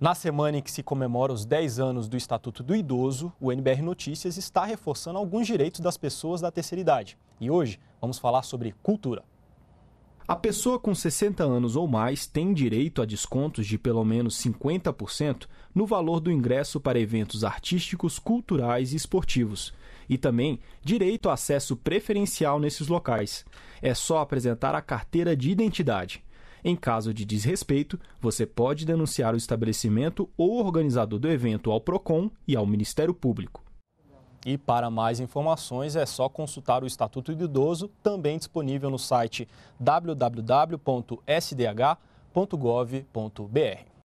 Na semana em que se comemora os 10 anos do Estatuto do Idoso, o NBR Notícias está reforçando alguns direitos das pessoas da terceira idade. E hoje vamos falar sobre cultura. A pessoa com 60 anos ou mais tem direito a descontos de pelo menos 50% no valor do ingresso para eventos artísticos, culturais e esportivos, e também direito a acesso preferencial nesses locais. É só apresentar a carteira de identidade. Em caso de desrespeito, você pode denunciar o estabelecimento ou organizador do evento ao PROCON e ao Ministério Público. E para mais informações é só consultar o Estatuto do Idoso, também disponível no site www.sdh.gov.br.